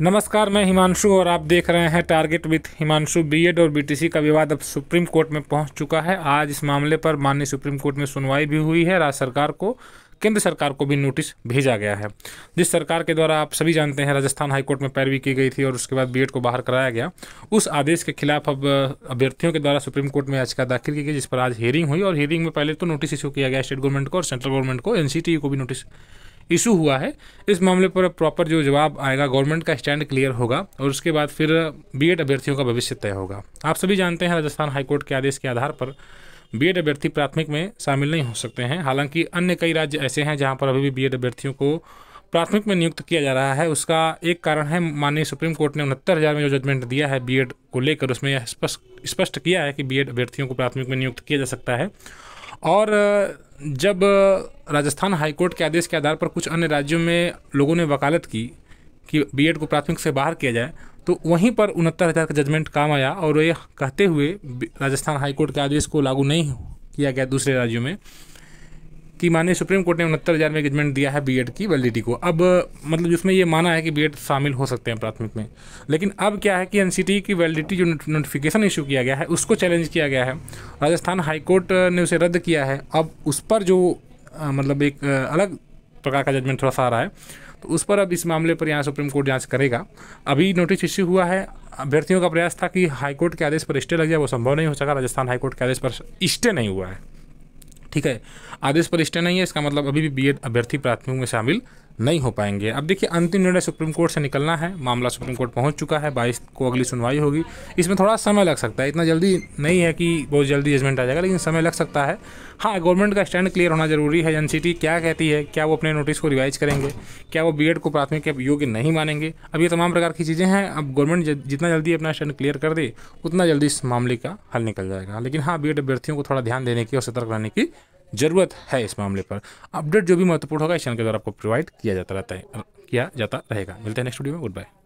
नमस्कार मैं हिमांशु और आप देख रहे हैं टारगेट विथ हिमांशु बीएड और बीटीसी का विवाद अब सुप्रीम कोर्ट में पहुंच चुका है आज इस मामले पर माननीय सुप्रीम कोर्ट में सुनवाई भी हुई है राज्य सरकार को केंद्र सरकार को भी नोटिस भेजा गया है जिस सरकार के द्वारा आप सभी जानते हैं राजस्थान हाईकोर्ट में पैरवी की गई थी और उसके बाद बीएड को बाहर कराया गया उस आदेश के खिलाफ अब अभ्यर्थियों के द्वारा सुप्रीम कोर्ट में याचिका दाखिल की गई जिस पर आज हेयरिंग हुई और हेयरिंग में पहले तो नोटिस इशू किया गया स्टेट गवर्नमेंट को और सेंट्रल गवर्नमेंट को एनसीटीयू को भी नोटिस इशू हुआ है इस मामले पर प्रॉपर जो जवाब आएगा गवर्नमेंट का स्टैंड क्लियर होगा और उसके बाद फिर बी अभ्यर्थियों का भविष्य तय होगा आप सभी जानते हैं राजस्थान हाईकोर्ट के आदेश के आधार पर बी अभ्यर्थी प्राथमिक में शामिल नहीं हो सकते हैं हालांकि अन्य कई राज्य ऐसे हैं जहाँ पर अभी भी बी अभ्यर्थियों को प्राथमिक में नियुक्त किया जा रहा है उसका एक कारण है माननीय सुप्रीम कोर्ट ने उनहत्तर हज़ार में जो जजमेंट दिया है बीएड को लेकर उसमें यह स्पष्ट स्पष्ट किया है कि बीएड अभ्यर्थियों को प्राथमिक में नियुक्त किया जा सकता है और जब राजस्थान हाईकोर्ट के आदेश के आधार पर कुछ अन्य राज्यों में लोगों ने वकालत की कि बीएड को प्राथमिक से बाहर किया जाए तो वहीं पर उनहत्तर हज़ार का जजमेंट काम आया और ये कहते हुए राजस्थान हाईकोर्ट के आदेश को लागू नहीं किया गया दूसरे राज्यों में कि माननीय सुप्रीम कोर्ट ने उनहत्तर हज़ार में जजमेंट दिया है बीएड की वैलिडिटी को अब मतलब जिसमें ये माना है कि बीएड शामिल हो सकते हैं प्राथमिक में लेकिन अब क्या है कि एनसीटी की वैलिडिटी जो नोटिफिकेशन इशू किया गया है उसको चैलेंज किया गया है राजस्थान हाईकोर्ट ने उसे रद्द किया है अब उस पर जो मतलब एक अलग प्रकार का जजमेंट थोड़ा सा आ रहा है तो उस पर अब इस मामले पर यहाँ सुप्रीम कोर्ट जांच करेगा अभी नोटिस इश्यू हुआ है अभ्यर्थियों का प्रयास था कि हाईकोर्ट के आदेश पर स्टे लग जाए वो संभव नहीं हो सका राजस्थान हाईकोर्ट के आदेश पर स्टे नहीं हुआ है ठीक है आदेश पर स्टे नहीं है इसका मतलब अभी भी बीएड अभ्यर्थी प्राथमिकों में शामिल नहीं हो पाएंगे अब देखिए अंतिम निर्णय सुप्रीम कोर्ट से निकलना है मामला सुप्रीम कोर्ट पहुंच चुका है बाईस को अगली सुनवाई होगी इसमें थोड़ा समय लग सकता है इतना जल्दी नहीं है कि बहुत जल्दी जजमेंट आ जाएगा लेकिन समय लग सकता है हाँ गवर्नमेंट का स्टैंड क्लियर होना जरूरी है एन क्या कहती है क्या वो अपने नोटिस को रिवाइज करेंगे क्या वो बी को प्राथमिक योग्य नहीं मानेंगे अब ये तमाम प्रकार की चीज़ें हैं अब गवर्नमेंट जितना जल्दी अपना स्टैंड क्लियर कर दे उतना जल्दी इस मामले का हल निकल जाएगा लेकिन हाँ बी अभ्यर्थियों को थोड़ा ध्यान देने की और सतर्क रहने की ज़रूरत है इस मामले पर अपडेट जो भी महत्वपूर्ण होगा इस चैनल के द्वारा आपको प्रोवाइड किया जाता रहता है किया जाता रहेगा मिलते हैं नेक्स्ट वीडियो में गुड बाय